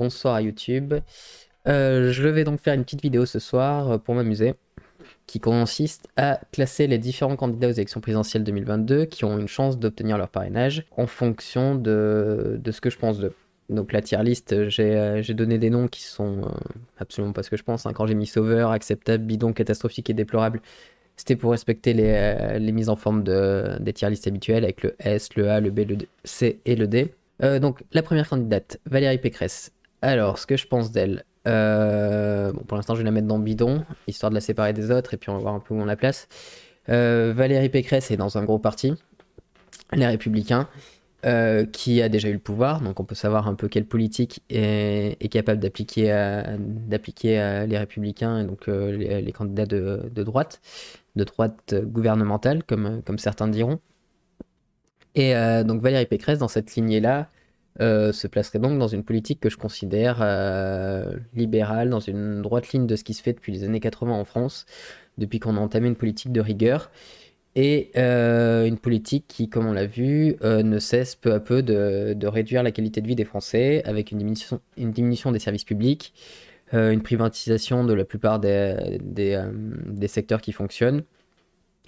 Bonsoir à YouTube. Euh, je vais donc faire une petite vidéo ce soir euh, pour m'amuser, qui consiste à classer les différents candidats aux élections présidentielles 2022 qui ont une chance d'obtenir leur parrainage en fonction de, ce que je pense d'eux. Donc la tier list, euh, j'ai donné des noms qui sont absolument pas ce que je pense. Hein. Quand j'ai mis sauveur, acceptable, bidon, catastrophique et déplorable, c'était pour respecter les, mises en forme de, des tier list habituelles avec le S, le A, le B, le C et le D. donc la première candidate, Valérie Pécresse, alors, ce que je pense d'elle. Euh, pour l'instant, je vais la mettre dans bidon, histoire de la séparer des autres, et puis on va voir un peu où on la place. Euh, Valérie Pécresse est dans un gros parti, les Républicains, euh, qui a déjà eu le pouvoir, donc on peut savoir un peu quelle politique est, capable d'appliquer à, les Républicains, et donc les, candidats de, droite, de droite gouvernementale, comme, comme certains diront. Et donc Valérie Pécresse, dans cette lignée-là, euh, se placerait donc dans une politique que je considère euh, libérale, dans une droite ligne de ce qui se fait depuis les années 80 en France, depuis qu'on a entamé une politique de rigueur, et euh, une politique qui, comme on l'a vu, ne cesse peu à peu de, réduire la qualité de vie des Français, avec une diminution, des services publics, une privatisation de la plupart des secteurs qui fonctionnent,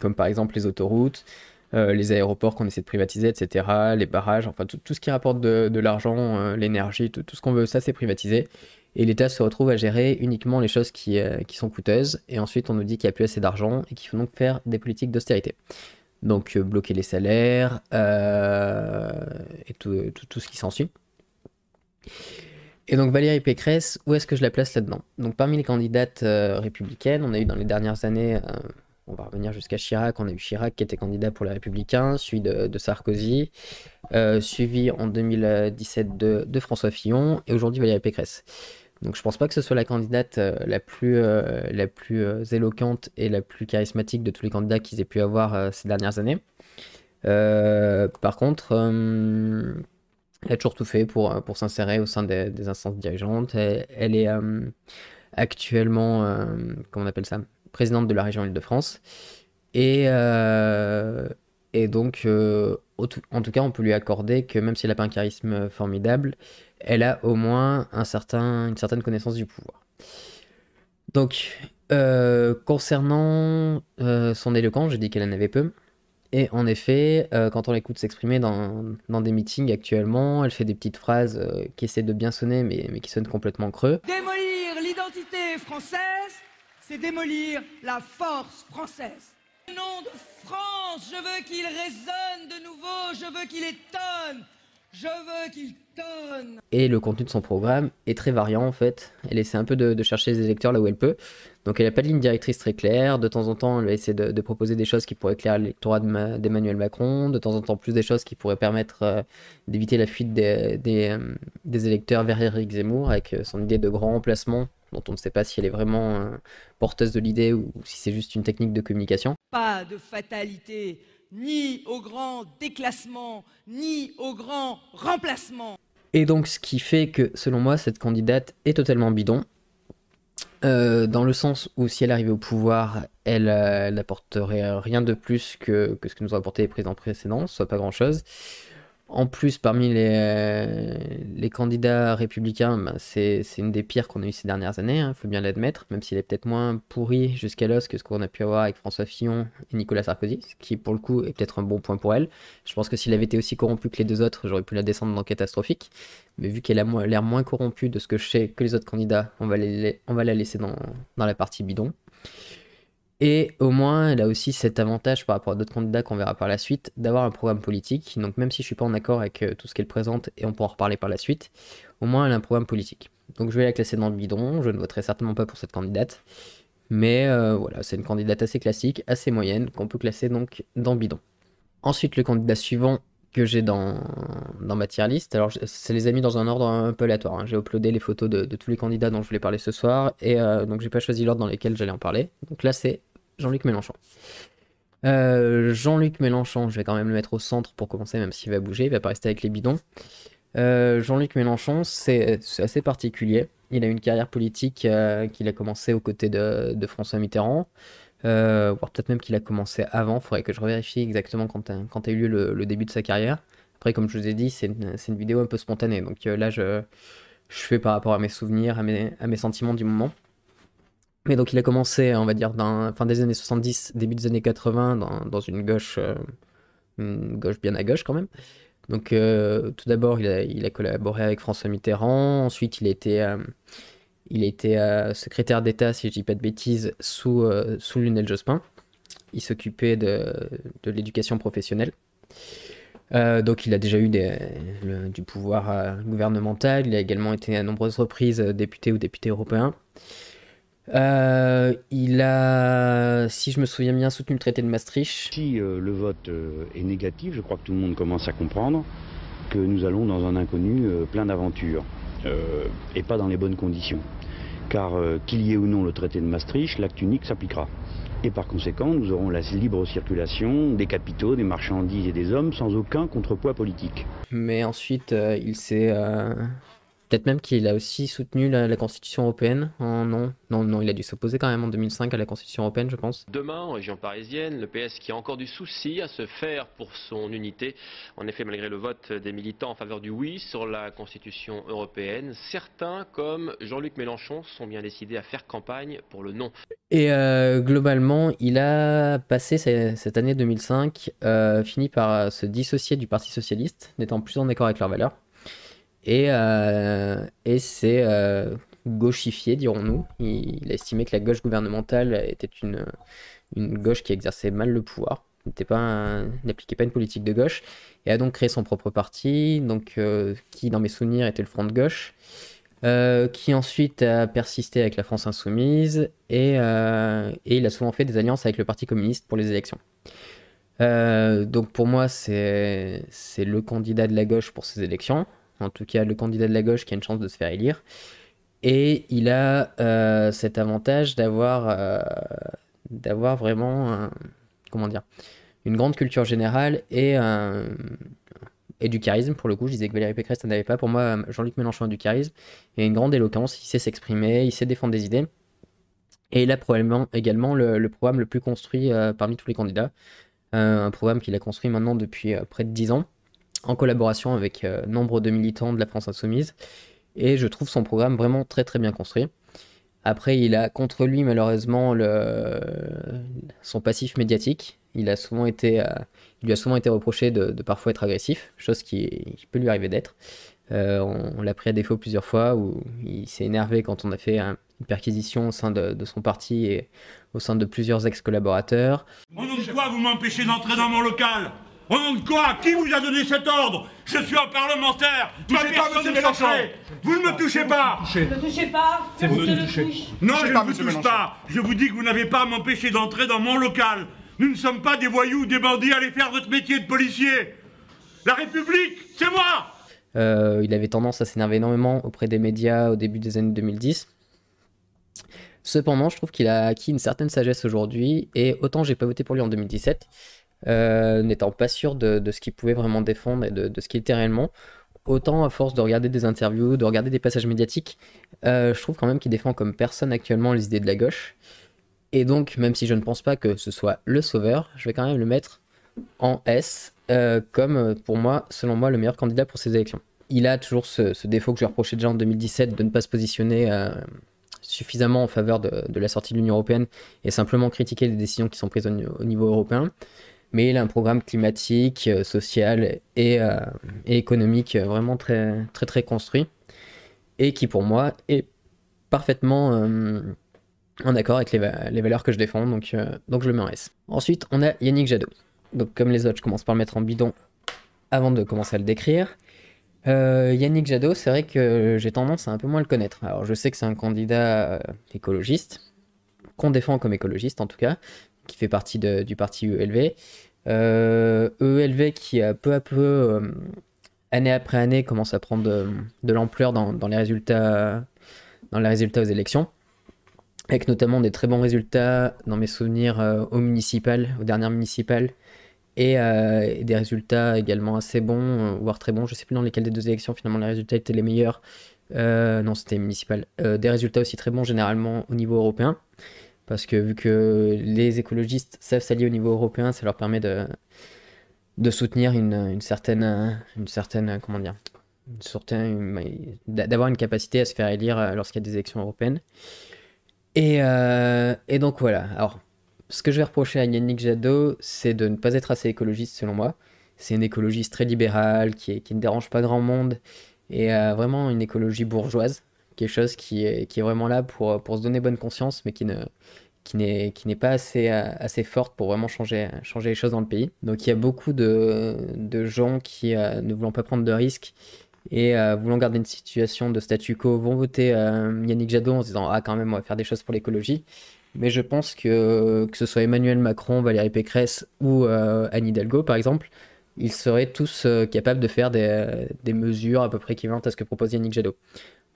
comme par exemple les autoroutes, euh, les aéroports qu'on essaie de privatiser, etc., les barrages, enfin tout, ce qui rapporte de, l'argent, euh, l'énergie, tout, ce qu'on veut, ça c'est privatisé. Et l'État se retrouve à gérer uniquement les choses qui, euh, sont coûteuses, et ensuite on nous dit qu'il n'y a plus assez d'argent et qu'il faut donc faire des politiques d'austérité. Donc bloquer les salaires et tout, ce qui s'ensuit. Et donc Valérie Pécresse, où est-ce que je la place là-dedans Donc parmi les candidates républicaines, on a eu dans les dernières années on va revenir jusqu'à Chirac, on a eu Chirac qui était candidat pour les Républicains, suivi de, Sarkozy, euh, suivi en 2017 de, François Fillon et aujourd'hui Valérie Pécresse. Donc je pense pas que ce soit la candidate euh, la plus, euh, la plus éloquente et la plus charismatique de tous les candidats qu'ils aient pu avoir ces dernières années. par contre, elle a toujours tout fait pour, pour s'insérer au sein des, instances dirigeantes. elle est actuellement, comment on appelle ça présidente de la région Île-de-France. Et, euh, et donc, euh, en tout cas, on peut lui accorder que même si elle n'a pas un charisme formidable, elle a au moins un certain, une certaine connaissance du pouvoir. Donc, euh, concernant son éloquence, j'ai dit qu'elle en avait peu. Et en effet, quand on l'écoute s'exprimer dans, dans, des meetings actuellement, elle fait des petites phrases qui essaient de bien sonner, mais, mais qui sonnent complètement creux. Démolir l'identité française c'est démolir la force française. Le nom de France, je veux qu'il résonne de nouveau, je veux qu'il étonne, je veux qu'il tonne. Et le contenu de son programme est très variant en fait. Elle essaie un peu de, chercher les électeurs là où elle peut. Donc elle n'a pas de ligne directrice très claire. De temps en temps, elle va essayer de, proposer des choses qui pourraient éclairer l'électorat d'Emmanuel Macron. De temps en temps, plus des choses qui pourraient permettre euh, d'éviter la fuite des, euh, électeurs vers Eric Zemmour avec euh, son idée de grand remplacement dont on ne sait pas si elle est vraiment euh, porteuse de l'idée ou si c'est juste une technique de communication. Pas de fatalité, ni au grand déclassement, ni au grand remplacement. Et donc ce qui fait que, selon moi, cette candidate est totalement bidon, euh, dans le sens où si elle arrivait au pouvoir, euh, elle n'apporterait rien de plus que, que, ce que nous ont apporté les présidents précédents, soit pas grand-chose. En plus, parmi les, candidats républicains, bah, c'est une des pires qu'on a eues ces dernières années, il hein, faut bien l'admettre, même s'il est peut-être moins pourri jusqu'à l'os que ce qu'on a pu avoir avec François Fillon et Nicolas Sarkozy, ce qui pour le coup est peut-être un bon point pour elle. Je pense que s'il avait été aussi corrompu que les deux autres, j'aurais pu la descendre dans catastrophique, mais vu qu'elle a l'air moins corrompue de ce que je sais que les autres candidats, on va, la laisser dans la partie bidon. Et au moins, elle a aussi cet avantage par rapport à d'autres candidats qu'on verra par la suite, d'avoir un programme politique. Donc même si je ne suis pas en accord avec euh, tout ce qu'elle présente, et on pourra en reparler par la suite, au moins elle a un programme politique. Donc je vais la classer dans le bidon, je ne voterai certainement pas pour cette candidate. Mais euh, voilà, c'est une candidate assez classique, assez moyenne, qu'on peut classer donc dans bidon. Ensuite, le candidat suivant que j'ai dans, dans ma tier list, alors je, les a mis dans un ordre un peu aléatoire. Hein. J'ai uploadé les photos de, tous les candidats dont je voulais parler ce soir, et euh, donc j'ai pas choisi l'ordre dans lequel j'allais en parler. Donc là, c'est Jean-Luc Mélenchon. Euh, Jean-Luc Mélenchon, je vais quand même le mettre au centre pour commencer, même s'il va bouger, il va pas rester avec les bidons. Euh, Jean-Luc Mélenchon, c'est assez particulier. Il a une carrière politique euh, qu'il a commencé aux côtés de, François Mitterrand, voire peut-être même qu'il a commencé avant. il Faudrait que je revérifie exactement quand, a eu lieu le, début de sa carrière. Après, comme je vous ai dit, c'est une, vidéo un peu spontanée, donc là je, fais par rapport à mes souvenirs, à mes sentiments du moment. Mais donc il a commencé, on va dire, dans, fin des années 70, début des années 80, dans, une gauche, euh, gauche bien à gauche quand même. Donc euh, tout d'abord, il a, collaboré avec François Mitterrand. Ensuite, il était, euh, il était secrétaire d'État, si je dis pas de bêtises, sous, sous Lionel Jospin. Il s'occupait de, l'éducation professionnelle. donc il a déjà eu du pouvoir gouvernemental, il a également été à nombreuses reprises député ou député européen. Euh, il a, si je me souviens bien, soutenu le traité de Maastricht. Si euh, le vote euh, est négatif, je crois que tout le monde commence à comprendre que nous allons dans un inconnu plein d'aventures et pas dans les bonnes conditions. Car qu'il y ait ou non le traité de Maastricht, l'acte unique s'appliquera. Et par conséquent, nous aurons la libre circulation des capitaux, des marchandises et des hommes sans aucun contrepoids politique. Mais ensuite, il s'est Peut-être même qu'il a aussi soutenu la, Constitution européenne. En, hein, non, non, non, il a dû s'opposer quand même en 2005 à la Constitution européenne, je pense. Demain, en région parisienne, le PS qui a encore du souci à se faire pour son unité. En effet, malgré le vote des militants en faveur du oui sur la Constitution européenne, certains, comme Jean-Luc Mélenchon, sont bien décidés à faire campagne pour le non. Et euh, globalement, il a passé cette année 2005, euh, fini par se dissocier du Parti socialiste, n'étant plus en accord avec leurs valeurs. Et, euh, et c'est euh, gauchifié, dirons-nous. Il, a estimé que la gauche gouvernementale était une, une gauche qui exerçait mal le pouvoir, pas n'appliquait pas une politique de gauche, et a donc créé son propre parti, donc euh, qui, dans mes souvenirs, était le Front de gauche, qui ensuite a persisté avec la France insoumise, et, et, il a souvent fait des alliances avec le Parti communiste pour les élections. donc pour moi, c'est le candidat de la gauche pour ces élections en tout cas le candidat de la gauche qui a une chance de se faire élire. Et il a euh, cet avantage d'avoir euh, d'avoir vraiment comment dire une grande culture générale et du charisme pour le coup. Je disais que Valérie Pécresse n'avait pas. Pour moi, Jean-Luc Mélenchon a du charisme et une grande éloquence. Il sait s'exprimer, il sait défendre des idées. Et il a probablement également le, programme le plus construit euh, parmi tous les candidats. un programme qu'il a construit maintenant depuis près de 10 ans en collaboration avec euh, nombre de militants de la France Insoumise. Et je trouve son programme vraiment très très bien construit. Après, il a contre lui malheureusement son passif médiatique. Il, a souvent été, euh, lui a souvent été reproché de, parfois être agressif, chose qui, peut lui arriver d'être. Euh, on, l'a pris à défaut plusieurs fois où il s'est énervé quand on a fait hein, une perquisition au sein de, son parti et au sein de plusieurs ex-collaborateurs. nom quoi vous m'empêchez d'entrer dans mon local au nom de quoi Qui vous a donné cet ordre Je suis un parlementaire touchez pas pas, Mélenchon Vous ne me touchez pas Ne me touchez pas Non, je ne vous touche pas Je vous dis que vous n'avez pas à m'empêcher d'entrer dans mon local Nous ne sommes pas des voyous, des bandits, allez faire votre métier de policier La République, c'est moi euh, il avait tendance à s'énerver énormément auprès des médias au début des années 2010. Cependant, je trouve qu'il a acquis une certaine sagesse aujourd'hui, et autant j'ai pas voté pour lui en 2017, euh, n'étant pas sûr de, ce qu'il pouvait vraiment défendre et de, ce qu'il était réellement. Autant à force de regarder des interviews, de regarder des passages médiatiques, euh, je trouve quand même qu'il défend comme personne actuellement les idées de la gauche. Et donc, même si je ne pense pas que ce soit le sauveur, je vais quand même le mettre en S, euh, comme pour moi, selon moi, le meilleur candidat pour ces élections. Il a toujours ce, défaut que je lui reprochais déjà en 2017 de ne pas se positionner suffisamment en faveur de, la sortie de l'Union européenne et simplement critiquer les décisions qui sont prises au niveau européen mais il a un programme climatique, euh, social et, euh, économique euh, vraiment très, très très construit et qui pour moi est parfaitement en accord avec les, valeurs que je défends, donc, donc je le mets en S. Ensuite, on a Yannick Jadot. Donc comme les autres, je commence par le mettre en bidon avant de commencer à le décrire. Yannick Jadot, c'est vrai que j'ai tendance à un peu moins le connaître. Alors je sais que c'est un candidat écologiste, qu'on défend comme écologiste en tout cas, qui fait partie du parti ELV. Euh, ELV qui peu à peu, euh, année après année, commence à prendre de, l'ampleur dans, les résultats, dans les résultats aux élections, avec notamment des très bons résultats dans mes souvenirs euh, aux municipales, aux dernières municipales, euh, et, des résultats également assez bons, voire très bons. Je ne sais plus dans lesquels des deux élections finalement les résultats étaient les meilleurs. non, c'était municipal. des résultats aussi très bons généralement au niveau européen parce que vu que les écologistes savent s'allier au niveau européen, ça leur permet de, de soutenir une, certaine, une certaine, comment dire, une d'avoir une capacité à se faire élire euh, lorsqu'il y a des élections européennes. Euh, et, donc voilà. Alors, ce que je vais reprocher à Yannick Jadot, c'est de ne pas être assez écologiste selon moi. C'est une écologiste très libérale qui, qui, ne dérange pas grand monde et euh, vraiment une écologie bourgeoise quelque chose qui est, qui est vraiment là pour, pour se donner bonne conscience, mais qui ne n'est qui n'est pas assez euh, assez forte pour vraiment changer changer les choses dans le pays. Donc il y a beaucoup de, gens qui euh, ne voulant pas prendre de risques et euh, voulant garder une situation de statu quo vont voter Yannick Jadot en se disant ah quand même on va faire des choses pour l'écologie mais je pense que que ce soit Emmanuel Macron Valérie Pécresse ou Anne Hidalgo par exemple ils seraient tous capables de faire des, des mesures à peu près équivalentes à ce que propose Yannick Jadot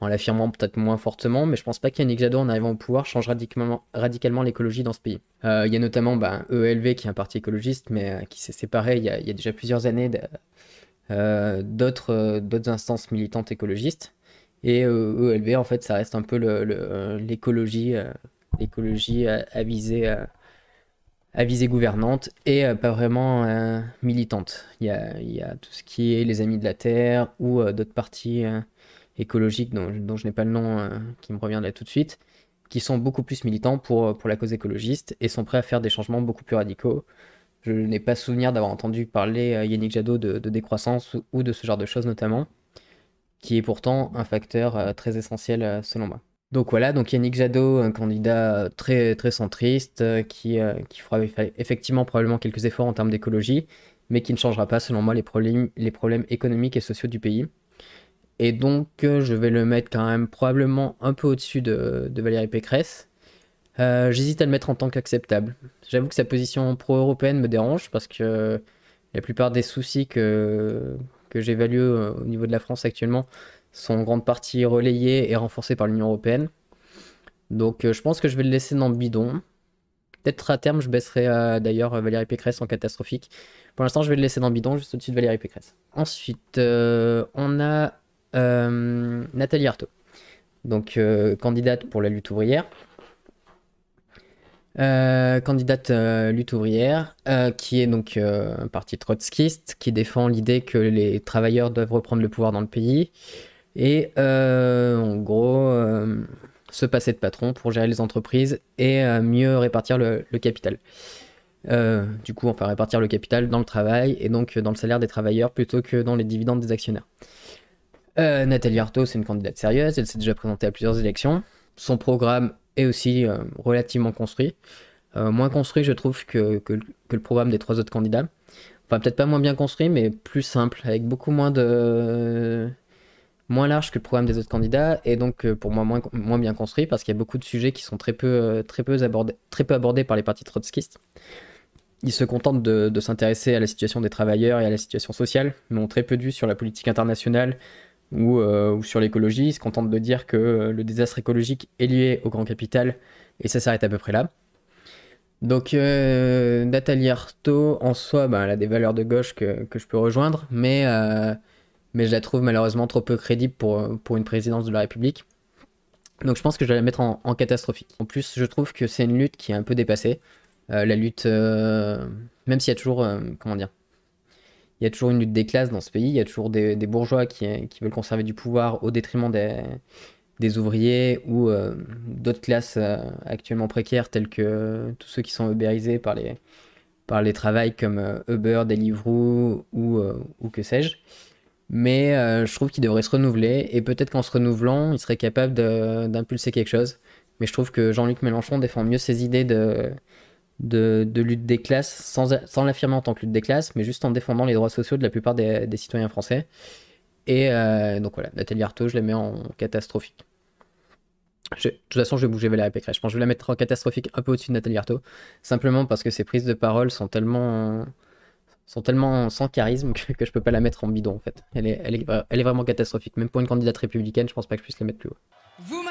en l'affirmant peut-être moins fortement, mais je pense pas qu'Yannick Jadot, en arrivant au pouvoir, change radicalement, l'écologie dans ce pays. Euh, il y a notamment bah, ELV, qui est un parti écologiste, mais euh, qui s'est séparé il y, a, déjà plusieurs années euh, d'autres instances militantes écologistes. Et ELV, e en fait, ça reste un peu l'écologie avisée à visée gouvernante et pas vraiment militante. Il y, a, tout ce qui est les Amis de la Terre ou d'autres partis écologiques, dont, je n'ai pas le nom euh, qui me revient là tout de suite, qui sont beaucoup plus militants pour, euh, pour la cause écologiste et sont prêts à faire des changements beaucoup plus radicaux. Je n'ai pas souvenir d'avoir entendu parler à euh, Yannick Jadot de, décroissance ou, de ce genre de choses notamment, qui est pourtant un facteur très essentiel selon moi. Donc voilà, donc Yannick Jadot, un candidat très, très centriste, qui, qui fera effectivement probablement quelques efforts en termes d'écologie, mais qui ne changera pas selon moi les les problèmes économiques et sociaux du pays. Et donc, euh, je vais le mettre quand même probablement un peu au-dessus de, Valérie Pécresse. Euh, j'hésite à le mettre en tant qu'acceptable. J'avoue que sa position pro-européenne me dérange parce que la plupart des soucis que, que j'évalue euh, au niveau de la France actuellement sont en grande partie relayés et renforcés par l'Union européenne. Donc, je pense que je vais le laisser dans le bidon. Peut-être à terme, je baisserai d'ailleurs Valérie Pécresse en catastrophique. Pour l'instant, je vais le laisser dans bidon, juste au-dessus de Valérie Pécresse. Ensuite, on a euh, Nathalie Arthaud, donc euh, candidate pour la lutte ouvrière. Euh, candidate lutte ouvrière, qui est donc un parti trotskiste, qui défend l'idée que les travailleurs doivent reprendre le pouvoir dans le pays et en gros se passer de patron pour gérer les entreprises et mieux répartir le, le capital. du coup, enfin répartir le capital dans le travail et donc dans le salaire des travailleurs plutôt que dans les dividendes des actionnaires. Euh, Nathalie Arthaud, c'est une candidate sérieuse, elle s'est déjà présentée à plusieurs élections. Son programme est aussi euh, relativement construit. Euh, moins construit, je trouve, que, le programme des trois autres candidats. Enfin, peut-être pas moins bien construit, mais plus simple, avec beaucoup moins de. moins large que le programme des autres candidats, et donc pour moi moins, bien construit, parce qu'il y a beaucoup de sujets qui sont très peu, très peu, abordés, très peu abordés par les partis trotskistes. Ils se contentent de, s'intéresser à la situation des travailleurs et à la situation sociale, mais ont très peu dû sur la politique internationale, euh, ou, sur l'écologie, ils se contentent de dire que euh, le désastre écologique est lié au grand capital, et ça s'arrête à peu près là. Donc euh, Nathalie Arthaud, en soi, bah, elle a des valeurs de gauche que, je peux rejoindre, mais, mais je la trouve malheureusement trop peu crédible pour, pour une présidence de la République. Donc je pense que je vais la mettre en, en catastrophique. En plus, je trouve que c'est une lutte qui est un peu dépassée. la lutte, même s'il y a toujours, comment dire, il y a toujours une lutte des classes dans ce pays, il y a toujours des, bourgeois qui, qui, veulent conserver du pouvoir au détriment des, des ouvriers ou euh, d'autres classes euh, actuellement précaires telles que tous ceux qui sont ubérisés par les, par les travails comme euh, Uber, Deliveroo ou, ou que sais-je. Mais je trouve qu'il devrait se renouveler et peut-être qu'en se renouvelant, il serait capable d'impulser quelque chose. Mais je trouve que Jean-Luc Mélenchon défend mieux ses idées de, de, lutte des classes, sans, sans l'affirmer en tant que lutte des classes, mais juste en défendant les droits sociaux de la plupart des, citoyens français. Et euh, donc voilà, Nathalie Arthaud, je la mets en catastrophique. de toute façon, je vais bouger Valérie Pécresse. Je pense que je vais la mettre en catastrophique un peu au-dessus de Nathalie Arthaud, simplement parce que ses prises de parole sont tellement sont tellement sans charisme que, que, je peux pas la mettre en bidon en fait. Elle est, elle est, elle est vraiment catastrophique. Même pour une candidate républicaine, je pense pas que je puisse la mettre plus haut. Vous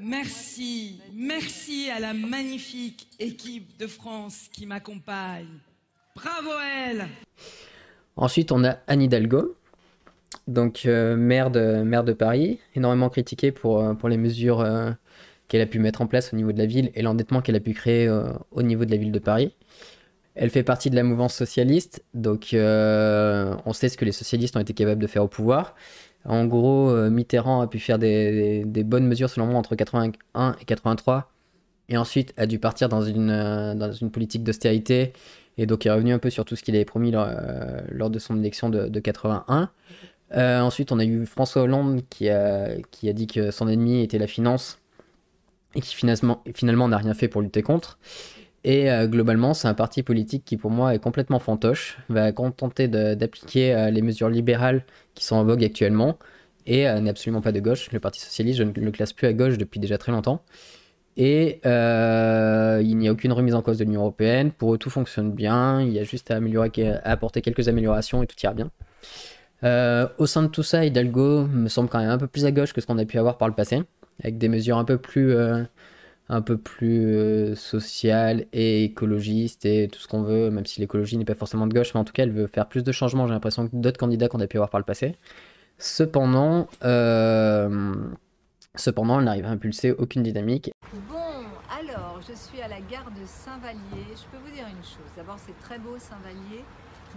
Merci, merci à la magnifique équipe de France qui m'accompagne. Bravo elle Ensuite, on a Anne Hidalgo, donc euh, maire, de, maire de Paris, énormément critiquée pour, euh, pour les mesures euh, qu'elle a pu mettre en place au niveau de la ville et l'endettement qu'elle a pu créer au niveau de la ville de Paris. Elle fait partie de la mouvance socialiste, donc on sait ce que les socialistes ont été capables de faire au pouvoir. En gros, euh, Mitterrand a pu faire des, bonnes mesures, selon moi, entre 81 et 83. Et ensuite, a dû partir dans une, euh, politique d'austérité. Et donc, est revenu un peu sur tout ce qu'il avait promis lors, euh, de son élection de, 81. ensuite, on a eu François Hollande qui a, qui a dit que son ennemi était la finance et qui finalement n'a rien fait pour lutter contre. Et euh, globalement, c'est un parti politique qui, pour moi, est complètement fantoche, va contenter d'appliquer euh, les mesures libérales qui sont en vogue actuellement, et euh, n'est absolument pas de gauche. Le Parti socialiste, je ne le classe plus à gauche depuis déjà très longtemps. Et il n'y a aucune remise en cause de l'Union européenne. Pour eux, tout fonctionne bien. Il y a juste à, améliorer, à apporter quelques améliorations et tout ira bien. au sein de tout ça, Hidalgo me semble quand même un peu plus à gauche que ce qu'on a pu avoir par le passé, avec des mesures un peu plus un peu plus euh, sociale et écologiste et tout ce qu'on veut, même si l'écologie n'est pas forcément de gauche, mais en tout cas elle veut faire plus de changements, j'ai l'impression que d'autres candidats qu'on a pu avoir par le passé. Cependant, euh, cependant elle n'arrive à impulser aucune dynamique. Bon, alors je suis à la gare de Saint-Vallier, je peux vous dire une chose, d'abord c'est très beau saint valier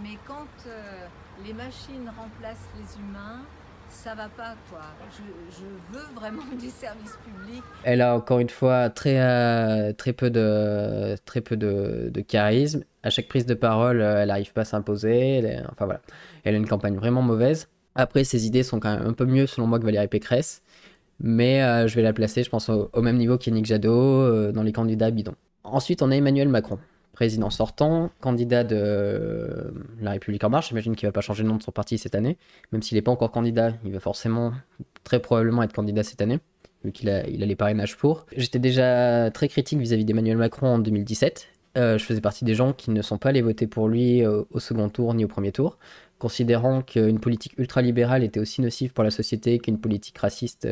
mais quand euh, les machines remplacent les humains, ça va pas quoi. Je, veux vraiment du service public. Elle a encore une fois très, euh, très peu, de, très peu de, charisme. À chaque prise de parole, euh, elle n'arrive pas à s'imposer. Enfin voilà, elle a une campagne vraiment mauvaise. Après, ses idées sont quand même un peu mieux selon moi que Valérie Pécresse. Mais euh, je vais la placer, je pense, au, même niveau qu'Yannick Jadot dans les candidats bidons. Ensuite, on a Emmanuel Macron président sortant, candidat de euh, La République En Marche. J'imagine qu'il ne va pas changer le nom de son parti cette année. Même s'il n'est pas encore candidat, il va forcément, très probablement, être candidat cette année, vu qu'il a, il les parrainages pour. J'étais déjà très critique vis-à-vis d'Emmanuel Macron en 2017. Euh, je faisais partie des gens qui ne sont pas allés voter pour lui euh, au second tour ni au premier tour, considérant qu'une politique ultralibérale était aussi nocive pour la société qu'une politique raciste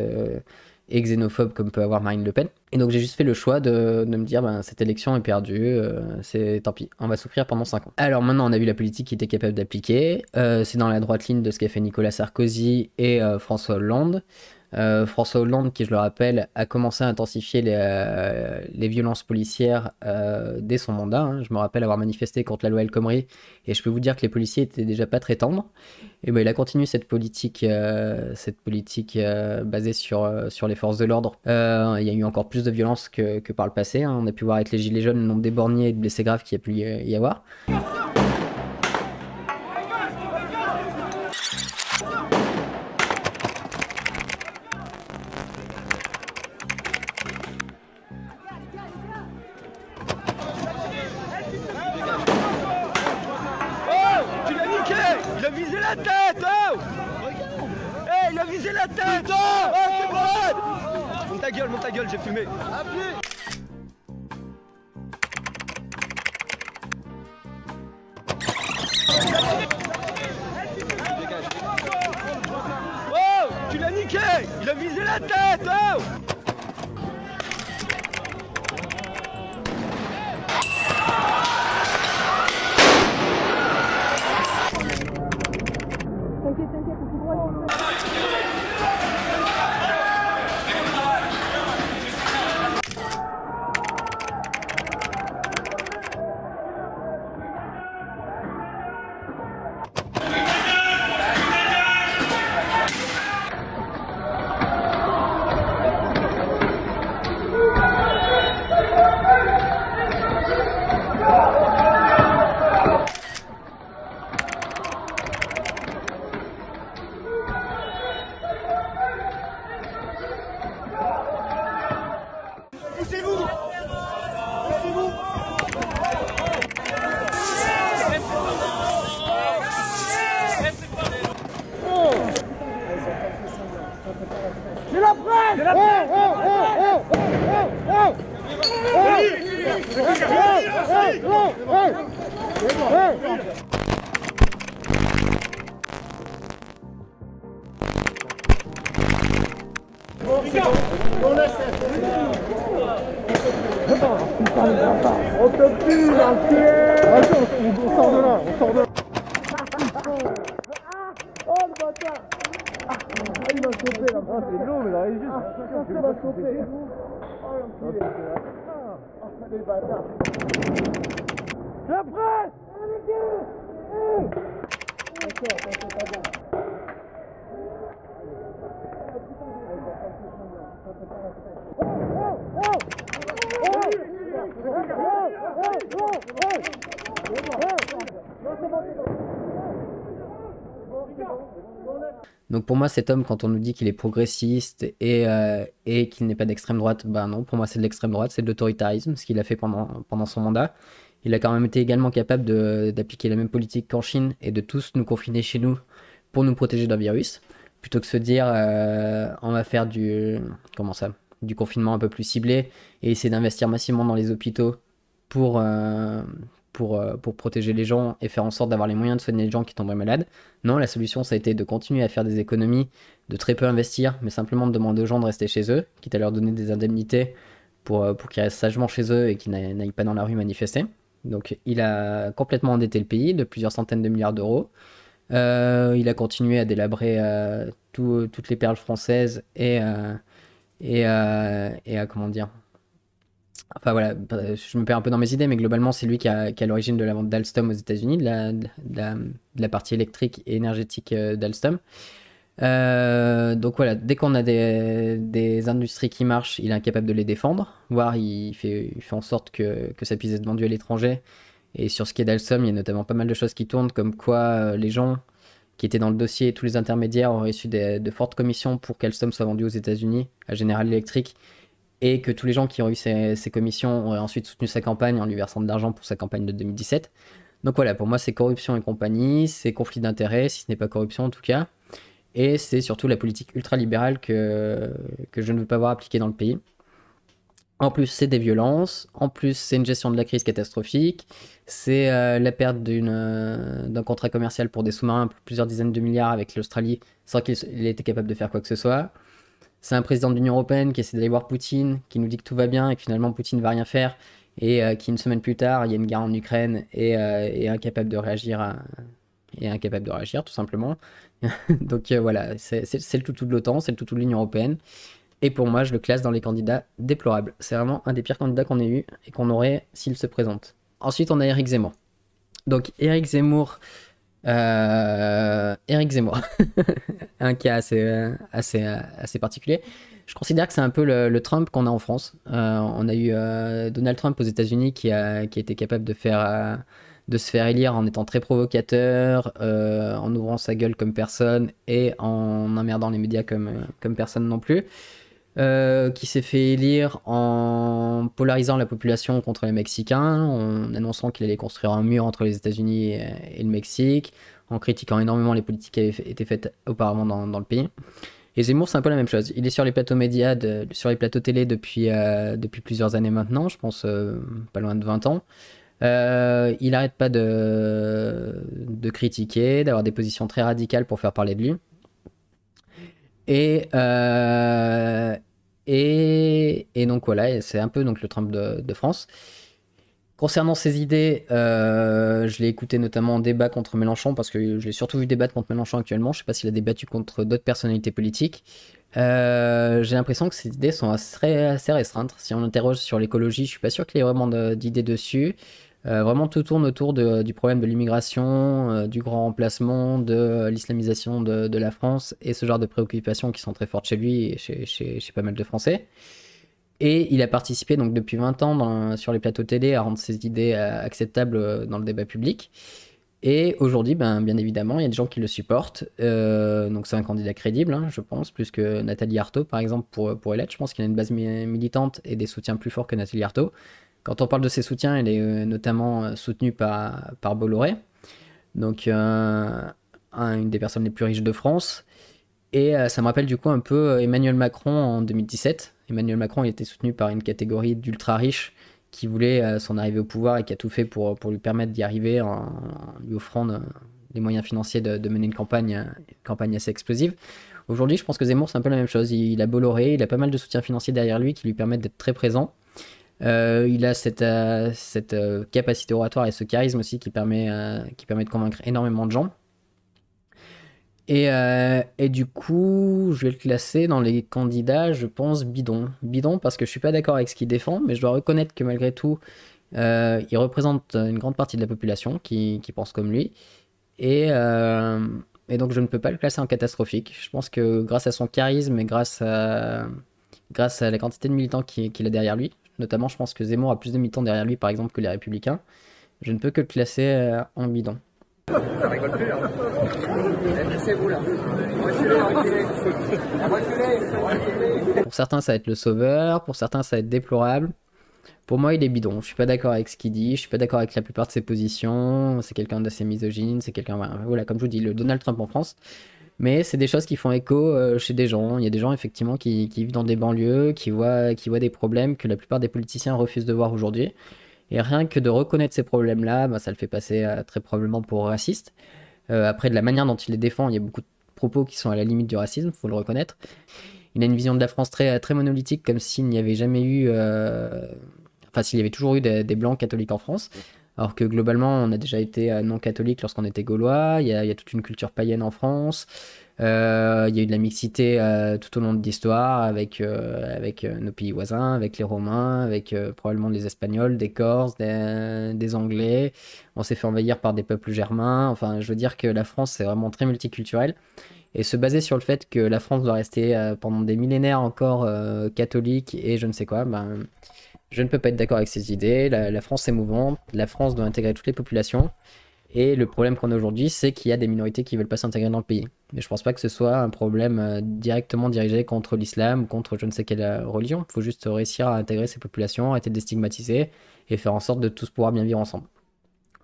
et xénophobe comme peut avoir Marine Le Pen. Et donc j'ai juste fait le choix de, de me dire, ben, cette élection est perdue, euh, c'est tant pis, on va souffrir pendant 5 ans. Alors maintenant on a vu la politique qui était capable d'appliquer, euh, c'est dans la droite ligne de ce qu'a fait Nicolas Sarkozy et euh, François Hollande. Euh, François Hollande, qui je le rappelle, a commencé à intensifier les, euh, violences policières euh, dès son mandat. Hein. Je me rappelle avoir manifesté contre la loi El Khomri et je peux vous dire que les policiers étaient déjà pas très tendres. Et ben, il a continué cette politique, cette politique basée sur, sur les forces de l'ordre. il y a eu encore plus de violences que, par le passé. Hein. On a pu voir avec les Gilets jaunes le nombre d'éborgnés et de blessés graves qu'il y a pu y avoir. Hein eh, il a visé la tête ah, oh il a visé la tête Monte ta gueule, monte ta gueule, j'ai fumé Oh Tu l'as niqué Il a visé la tête On te on là, on sort de là Oh ah, le bâtard il m'a chopé là Ah c'est long là, il est juste... Ah, enculé. Oh, les bâtards. Je presse donc pour moi, cet homme, quand on nous dit qu'il est progressiste et, euh, qu'il n'est pas d'extrême droite, bah non, pour moi c'est de l'extrême droite, c'est de l'autoritarisme, ce qu'il a fait pendant, pendant son mandat. Il a quand même été également capable d'appliquer la même politique qu'en Chine et de tous nous confiner chez nous pour nous protéger d'un virus, plutôt que se dire euh, on va faire du, comment ça, du confinement un peu plus ciblé et essayer d'investir massivement dans les hôpitaux pour, euh, euh, pour, protéger les gens et faire en sorte d'avoir les moyens de soigner les gens qui tomberaient malades. Non, la solution, ça a été de continuer à faire des économies, de très peu investir, mais simplement de demander aux gens de rester chez eux, quitte à leur donner des indemnités pour, euh, qu'ils restent sagement chez eux et qu'ils n'aillent pas dans la rue manifester. Donc il a complètement endetté le pays de plusieurs centaines de milliards d'euros. Euh, il a continué à délabrer toutes les perles françaises et à comment dire Enfin voilà, je me perds un peu dans mes idées, mais globalement, c'est lui qui a, qui l'origine de la vente d'Alstom aux États-Unis, de la, partie électrique et énergétique euh, d'Alstom. Euh, donc voilà, dès qu'on a des, industries qui marchent, il est incapable de les défendre, voire il fait, en sorte que, que ça puisse être vendu à l'étranger. Et sur ce qui est d'Alstom, il y a notamment pas mal de choses qui tournent, comme quoi euh, les gens qui étaient dans le dossier, tous les intermédiaires ont reçu de fortes commissions pour qu'Alstom soit vendu aux États-Unis à General Electric et que tous les gens qui ont eu ces, commissions ont ensuite soutenu sa campagne en lui versant de l'argent pour sa campagne de 2017. Donc voilà, pour moi, c'est corruption et compagnie, c'est conflit d'intérêts, si ce n'est pas corruption en tout cas. Et c'est surtout la politique ultralibérale que, que je ne veux pas voir appliquée dans le pays. En plus, c'est des violences. En plus, c'est une gestion de la crise catastrophique. C'est euh, la perte euh, d'un contrat commercial pour des sous-marins plusieurs dizaines de milliards avec l'Australie sans qu'il était capable de faire quoi que ce soit c'est un président de l'Union européenne qui essaie d'aller voir Poutine, qui nous dit que tout va bien et que finalement Poutine ne va rien faire, et euh, qui une semaine plus tard, il y a une guerre en Ukraine et est euh, incapable de réagir, et incapable de réagir tout simplement. Donc euh, voilà, c'est le toutou de l'OTAN, c'est le toutou de l'Union européenne. Et pour moi, je le classe dans les candidats déplorables. C'est vraiment un des pires candidats qu'on ait eu et qu'on aurait s'il se présente. Ensuite, on a Eric Zemmour. Donc Eric Zemmour, euh, Eric Zemmour, un cas euh, euh, assez, particulier. Je considère que c'est un peu le, Trump qu'on a en France. on a eu Donald Trump aux États-Unis qui a, été capable de, faire, de se faire élire en étant très provocateur, en ouvrant sa gueule comme personne et en emmerdant les médias comme, comme personne non plus. Euh, qui s'est fait élire en polarisant la population contre les Mexicains, en annonçant qu'il allait construire un mur entre les États-Unis et, le Mexique, en critiquant énormément les politiques qui avaient été faites auparavant dans, le pays. Et Zemmour, c'est un peu la même chose. Il est sur les plateaux médias, sur les plateaux télé depuis, euh, depuis plusieurs années maintenant, je pense euh, pas loin de 20 ans. il n'arrête pas de, de critiquer, d'avoir des positions très radicales pour faire parler de lui. Euh, et, et, donc voilà, c'est un peu donc, le Trump de, France. Concernant ses idées, euh, je l'ai écouté notamment en débat contre Mélenchon, parce que je l'ai surtout vu débattre contre Mélenchon actuellement. Je ne sais pas s'il a débattu contre d'autres personnalités politiques. Euh, j'ai l'impression que ses idées sont assez, restreintes. Si on interroge sur l'écologie, je ne suis pas sûr qu'il y ait vraiment d'idées dessus. Euh, vraiment, tout tourne autour du problème de l'immigration, euh, du grand remplacement, de euh, l'islamisation de, la France et ce genre de préoccupations qui sont très fortes chez lui et chez, pas mal de Français. Et il a participé donc depuis 20 ans sur les plateaux télé à rendre ses idées acceptables dans le débat public. Et aujourd'hui, ben, bien évidemment, il y a des gens qui le supportent. donc c'est un candidat crédible, hein, je pense, plus que Nathalie Arthaud, par exemple, pour, pour Je pense qu'il a une base militante et des soutiens plus forts que Nathalie Arthaud. Quand on parle de ses soutiens, elle est euh, notamment euh, soutenu par, par Bolloré, donc euh, une des personnes les plus riches de France. Et ça me rappelle du coup un peu Emmanuel Macron en 2017. Emmanuel Macron était soutenu par une catégorie d'ultra riches qui voulait son arrivée au pouvoir et qui a tout fait pour, pour lui permettre d'y arriver en, lui offrant les moyens financiers de, mener une campagne, campagne assez explosive. Aujourd'hui, je pense que Zemmour, c'est un peu la même chose. Il, a Bolloré, il a pas mal de soutiens financiers derrière lui qui lui permettent d'être très présent. Euh, il a cette, euh, euh, capacité oratoire et ce charisme aussi qui permet, de convaincre énormément de gens. Et, du coup, je vais le classer dans les candidats, je pense, bidon. Bidon parce que je suis pas d'accord avec ce qu'il défend, mais je dois reconnaître que malgré tout, il représente une grande partie de la population qui, pense comme lui. Et, donc je ne peux pas le classer en catastrophique. Je pense que grâce à son charisme et grâce à, la quantité de militants qu'il a derrière lui. Notamment, je pense que Zemmour a plus de temps derrière lui, par exemple, que les Républicains. Je ne peux que le classer euh, en bidon. Pour certains, ça va être le sauveur, pour certains, ça va être déplorable. Pour moi, il est bidon. Je suis pas d'accord avec ce qu'il dit, je suis pas d'accord avec la plupart de ses positions. C'est quelqu'un d'assez misogyne, c'est quelqu'un. Voilà, comme je vous dis, le Donald Trump en France. Mais c'est des choses qui font écho euh, chez des gens. Il y a des gens effectivement qui, vivent dans des banlieues, qui voient, qui voient des problèmes que la plupart des politiciens refusent de voir aujourd'hui. Et rien que de reconnaître ces problèmes-là, bah, ça le fait passer euh, très probablement pour raciste. Euh, après, de la manière dont il les défend, il y a beaucoup de propos qui sont à la limite du racisme, faut le reconnaître. Il a une vision de la France très, monolithique, comme s'il n'y avait jamais eu... Enfin, s'il y avait toujours eu des, des blancs catholiques en France. Alors que globalement, on a déjà été euh, non catholique lorsqu'on était gaulois, il y, a, toute une culture païenne en France, euh, il y a eu de la mixité euh, tout au long de l'histoire avec, avec nos pays voisins, avec les Romains, avec probablement les Espagnols, des Corses, des, des Anglais. On s'est fait envahir par des peuples germains. Enfin, je veux dire que la France, c'est vraiment très multiculturel. Et se baser sur le fait que la France doit rester pendant des millénaires encore catholique et je ne sais quoi, ben, je ne peux pas être d'accord avec ces idées. La, France est mouvante. La France doit intégrer toutes les populations. Et le problème qu'on a aujourd'hui, c'est qu'il y a des minorités qui ne veulent pas s'intégrer dans le pays. Mais je ne pense pas que ce soit un problème euh, directement dirigé contre l'islam ou contre je ne sais quelle euh, religion. Il faut juste réussir à intégrer ces populations, arrêter de les stigmatiser et faire en sorte de tous pouvoir bien vivre ensemble.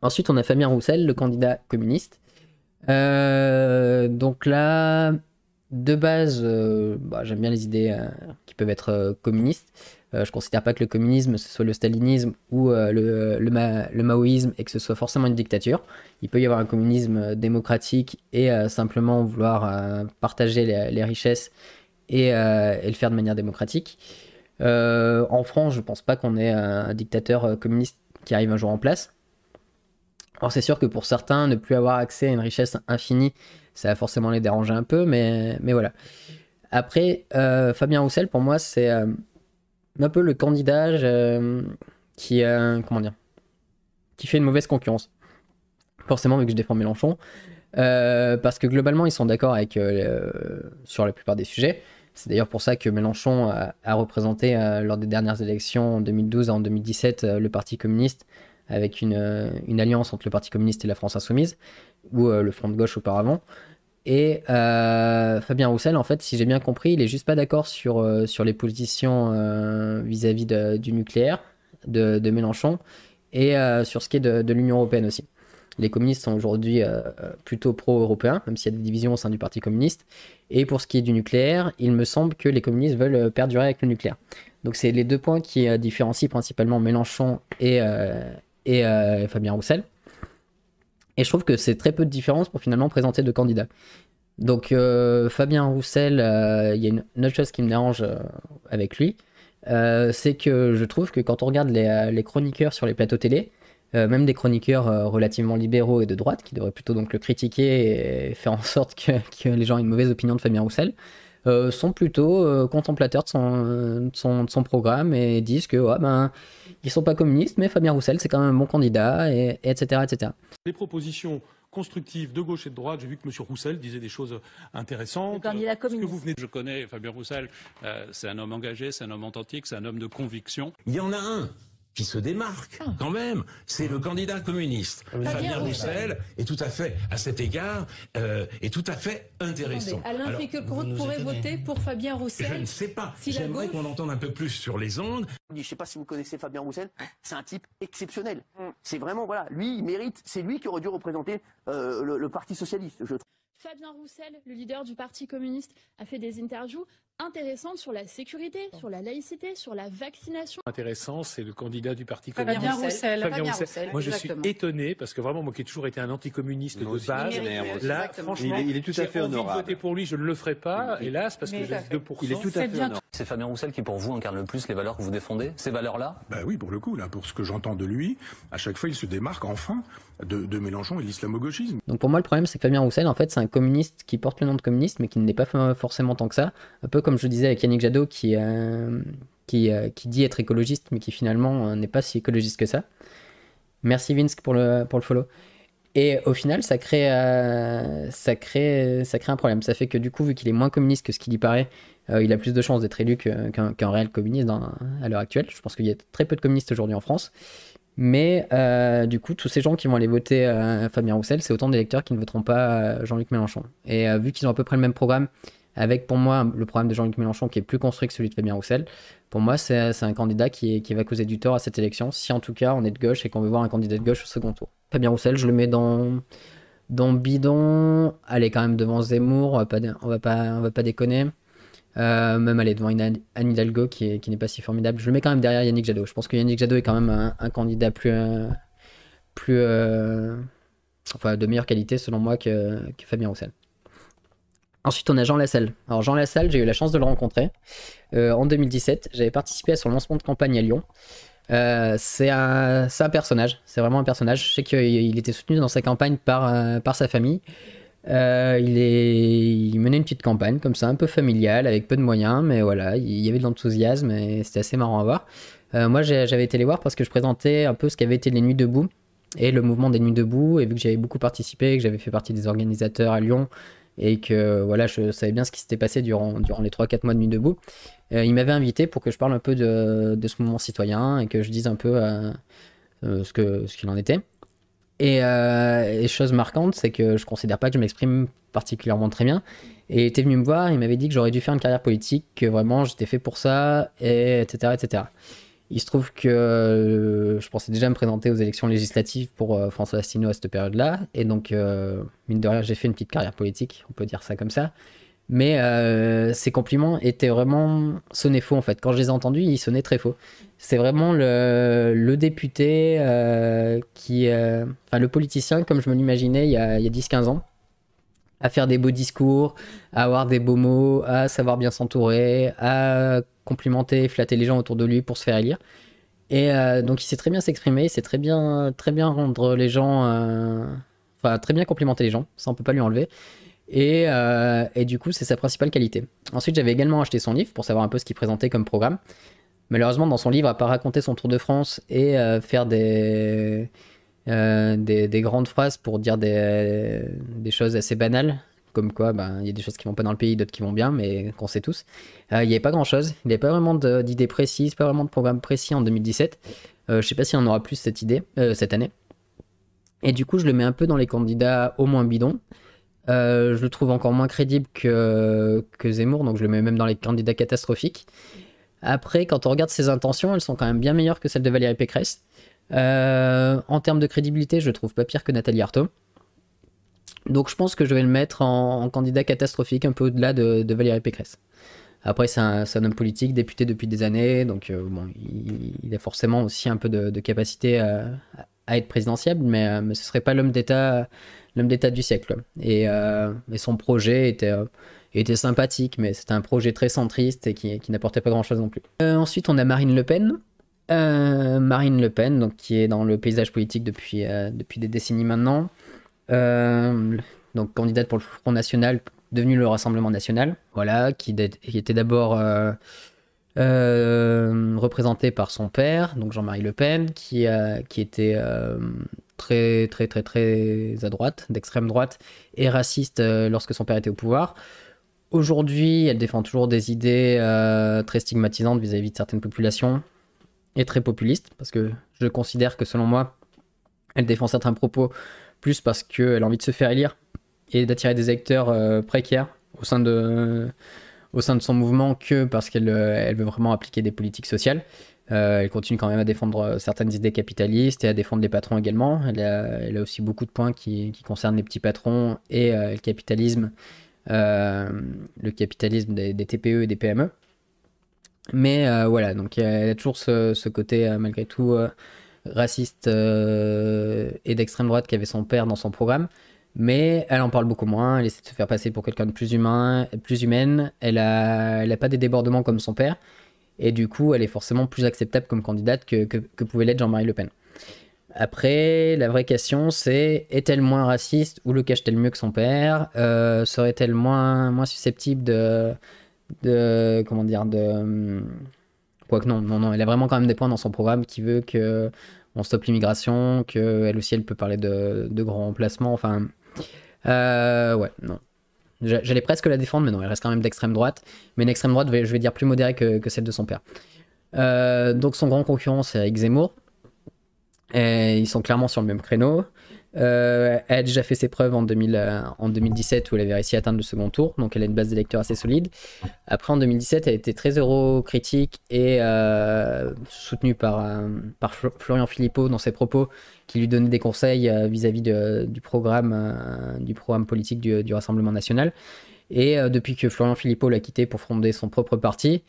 Ensuite, on a Fabien Roussel, le candidat communiste. Euh, donc là, de base, bah, j'aime bien les idées qui peuvent être communistes. Euh, je ne considère pas que le communisme, ce soit le stalinisme ou euh, le, le, maoïsme, et que ce soit forcément une dictature. Il peut y avoir un communisme euh, démocratique et simplement vouloir partager les, richesses et, le faire de manière démocratique. en France, je pense pas qu'on ait un dictateur communiste qui arrive un jour en place. Alors c'est sûr que pour certains, ne plus avoir accès à une richesse infinie, ça va forcément les déranger un peu, mais, mais voilà. Après, Fabien Roussel, pour moi, c'est un peu le candidat euh, qui, euh, comment qui fait une mauvaise concurrence. Forcément, vu que je défends Mélenchon, euh, parce que globalement, ils sont d'accord avec sur la plupart des sujets. C'est d'ailleurs pour ça que Mélenchon a, représenté lors des dernières élections en 2012 et en 2017 le Parti communiste avec une, alliance entre le Parti communiste et la France insoumise, ou le Front de gauche auparavant. Et euh, Fabien Roussel, en fait, si j'ai bien compris, il est juste pas d'accord sur, euh, sur les positions euh, vis-à-vis du nucléaire, de, Mélenchon, et sur ce qui est de, l'Union européenne aussi. Les communistes sont aujourd'hui plutôt pro-européens, même s'il y a des divisions au sein du Parti communiste. Et pour ce qui est du nucléaire, il me semble que les communistes veulent perdurer avec le nucléaire. Donc c'est les deux points qui différencient principalement Mélenchon et, et Fabien Roussel. Et je trouve que c'est très peu de différence pour finalement présenter deux candidats. Donc euh, Fabien Roussel, euh, il y a une, autre chose qui me dérange euh, avec lui, c'est que je trouve que quand on regarde les, chroniqueurs sur les plateaux télé, même des chroniqueurs relativement libéraux et de droite, qui devraient plutôt donc le critiquer et faire en sorte que les gens aient une mauvaise opinion de Fabien Roussel, euh, sont plutôt euh, contemplateurs euh, de son, programme et disent que ne ben, ils sont pas communistes, mais Fabien Roussel, c'est quand même un bon candidat, et, etc., etc. Les propositions constructives de gauche et de droite. J'ai vu que M. Roussel disait des choses intéressantes. Le candidat communiste. vous venez... Je connais Fabien Roussel, c'est un homme engagé, c'est un homme authentique, c'est un homme de conviction. Il y en a un qui se démarque ah. quand même. C'est le candidat communiste. Ah, Fabien Roussel est tout à fait, à cet égard, euh, est tout à fait intéressant. Alain Finkielkraut pourrait voter pour Fabien Roussel Je ne sais pas. Si J'aimerais qu'on entende un peu plus sur les ondes. Je ne sais pas si vous connaissez Fabien Roussel, c'est un type exceptionnel. C'est vraiment, voilà, lui, il mérite, c'est lui qui aurait dû représenter euh, le, Parti Socialiste, Fabien Roussel, le leader du Parti communiste, a fait des interviews intéressante sur la sécurité, sur la laïcité, sur la vaccination. Intéressant, c'est le candidat du Parti Fabien communiste. Roussel. Fabien Roussel. Moi, je suis étonné parce que vraiment, moi qui ai toujours été un anticommuniste de base, là, franchement, il est, tout à fait honorable. Je voter pour lui, je ne le ferai pas, hélas, parce que j'ai 2%. Il est tout à fait honorable. C'est Fabien Roussel qui, pour vous, incarne le plus les valeurs que vous défendez, ces valeurs-là Ben oui, pour le coup, là, pour ce que j'entends de lui, à chaque fois, il se démarque enfin de, Mélenchon et l'islamo-gauchisme. Donc pour moi, le problème, c'est que Fabien Roussel, en fait, c'est un communiste qui porte le nom de communiste, mais qui n'est pas forcément tant que ça. Un peu comme je disais avec Yannick Jadot, qui, euh, euh, qui, dit être écologiste, mais qui finalement euh, n'est pas si écologiste que ça. Merci Vinsk pour le, pour le follow. Et au final, ça crée, ça, crée, un problème. Ça fait que du coup, vu qu'il est moins communiste que ce qu'il y paraît, il a plus de chances d'être élu qu'un réel communiste à l'heure actuelle. Je pense qu'il y a très peu de communistes aujourd'hui en France. Mais du coup, tous ces gens qui vont aller voter Fabien Roussel, c'est autant d'électeurs qui ne voteront pas Jean-Luc Mélenchon. Et vu qu'ils ont à peu près le même programme, avec pour moi le problème de Jean-Luc Mélenchon qui est plus construit que celui de Fabien Roussel. Pour moi, c'est un candidat qui, va causer du tort à cette élection, si en tout cas on est de gauche et qu'on veut voir un candidat de gauche au second tour. Fabien Roussel, je le mets dans, dans bidon. Allez, quand même devant Zemmour, on va pas, va pas, déconner. Euh, même aller devant Anne Hidalgo qui, n'est pas si formidable. Je le mets quand même derrière Yannick Jadot. Je pense que Yannick Jadot est quand même un, candidat plus. Euh, euh, de meilleure qualité selon moi que Fabien Roussel. Ensuite, on a Jean Lassalle. Alors, Jean Lassalle, j'ai eu la chance de le rencontrer euh, en 2017. J'avais participé à son lancement de campagne à Lyon. Euh, c'est un, personnage, c'est vraiment un personnage. Je sais qu'il était soutenu dans sa campagne par, euh, sa famille. il, menait une petite campagne comme ça, un peu familiale, avec peu de moyens, mais voilà, il y avait de l'enthousiasme et c'était assez marrant à voir. moi, j'avais été les voir parce que je présentais un peu ce qu'avaient été les Nuits Debout et le mouvement des Nuits Debout. Et vu que j'avais beaucoup participé, et que j'avais fait partie des organisateurs à Lyon et que voilà, je savais bien ce qui s'était passé durant, durant les 3-4 mois de Nuit Debout. Euh, il m'avait invité pour que je parle un peu de, de, ce moment citoyen et que je dise un peu euh, euh, ce qu'il ce qu'il en était. Et, euh, chose marquante, c'est que je considère pas que je m'exprime particulièrement très bien. Et il était venu me voir, il m'avait dit que j'aurais dû faire une carrière politique, que vraiment j'étais fait pour ça, et etc. etc. Il se trouve que euh, je pensais déjà me présenter aux élections législatives pour euh, François Asselineau à cette période-là. Et donc, euh, mine de rien, j'ai fait une petite carrière politique, on peut dire ça comme ça. Mais ces compliments étaient vraiment sonnés faux, en fait. Quand je les ai entendus, ils sonnaient très faux. C'est vraiment le, député qui. Enfin, le politicien, comme je me l'imaginais il y a, il y a 10-15 ans, à faire des beaux discours, à avoir des beaux mots, à savoir bien s'entourer, à complimenter flatter les gens autour de lui pour se faire élire. Et euh, donc il sait très bien s'exprimer, il sait très bien, très bien rendre les gens... Euh, enfin, très bien complimenter les gens, ça on peut pas lui enlever. Euh, et, du coup, c'est sa principale qualité. Ensuite, j'avais également acheté son livre pour savoir un peu ce qu'il présentait comme programme. Malheureusement, dans son livre, à pas raconté son tour de France et faire des... des, grandes phrases pour dire des, des choses assez banales comme quoi ben, il y a des choses qui vont pas dans le pays, d'autres qui vont bien, mais qu'on sait tous. Euh, il n'y avait pas grand-chose, il n'y avait pas vraiment d'idées précises, pas vraiment de programme précis en 2017. Euh, je sais pas si on aura plus cette idée euh, cette année. Et du coup, je le mets un peu dans les candidats au moins bidons. je le trouve encore moins crédible que, que Zemmour, donc je le mets même dans les candidats catastrophiques. Après, quand on regarde ses intentions, elles sont quand même bien meilleures que celles de Valérie Pécresse. en termes de crédibilité, je le trouve pas pire que Nathalie Arthaud. Donc je pense que je vais le mettre en, candidat catastrophique, un peu au-delà de, Valérie Pécresse. Après, c'est un, homme politique, député depuis des années, donc euh, bon, il, a forcément aussi un peu de, capacité à, être présidentiable, mais, euh, ce ne serait pas l'homme d'État, l'homme d'État du siècle. Et, euh, son projet était, était sympathique, mais c'était un projet très centriste et qui, qui n'apportait pas grand-chose non plus. ensuite, on a Marine Le Pen. Marine Le Pen, donc, qui est dans le paysage politique depuis, depuis des décennies maintenant. Euh, donc candidate pour le Front National, devenu le Rassemblement National, voilà, qui, était d'abord euh, euh, représentée par son père, donc Jean-Marie Le Pen, qui, qui était très très très très à droite, d'extrême droite, et raciste lorsque son père était au pouvoir. Aujourd'hui, elle défend toujours des idées très stigmatisantes vis-à-vis -vis de certaines populations et très populistes, parce que je considère que selon moi, elle défend certains propos plus parce qu'elle a envie de se faire élire et d'attirer des acteurs euh, précaires au sein, de, son mouvement que parce qu'elle euh, veut vraiment appliquer des politiques sociales. Euh, elle continue quand même à défendre certaines idées capitalistes et à défendre les patrons également. Elle a, aussi beaucoup de points qui, concernent les petits patrons et le capitalisme, le capitalisme des, TPE et des PME. Mais voilà, donc elle a toujours ce côté malgré tout raciste euh, et d'extrême droite qui avait son père dans son programme. Mais elle en parle beaucoup moins, elle essaie de se faire passer pour quelqu'un de plus humain, plus humaine, elle n'a pas des débordements comme son père, et du coup elle est forcément plus acceptable comme candidate que, pouvait l'être Jean-Marie Le Pen. Après, la vraie question c'est est-elle moins raciste ou le cache-t-elle mieux que son père euh, Serait-elle moins, moins susceptible de, de, comment dire, de, hum, Quoique non, non, non, elle a vraiment quand même des points dans son programme qui veut que on stoppe l'immigration, qu'elle aussi elle peut parler de, grands emplacements. enfin... Euh, ouais, non. J'allais presque la défendre, mais non, elle reste quand même d'extrême droite. Mais une extrême droite, je vais dire, plus modérée que, celle de son père. Euh, donc son grand concurrent, c'est Eric Zemmour. Et ils sont clairement sur le même créneau. Euh, elle a déjà fait ses preuves en, 2017 euh, où elle avait réussi à atteindre le second tour, donc elle a une base d'électeurs assez solide. Après, en 2017, elle était très eurocritique et euh, soutenue par, Florian Philippot dans ses propos qui lui donnait des conseils vis-à-vis du, programme, politique du, du Rassemblement national. Et depuis que Florian Philippot l'a quitté pour fonder son propre parti,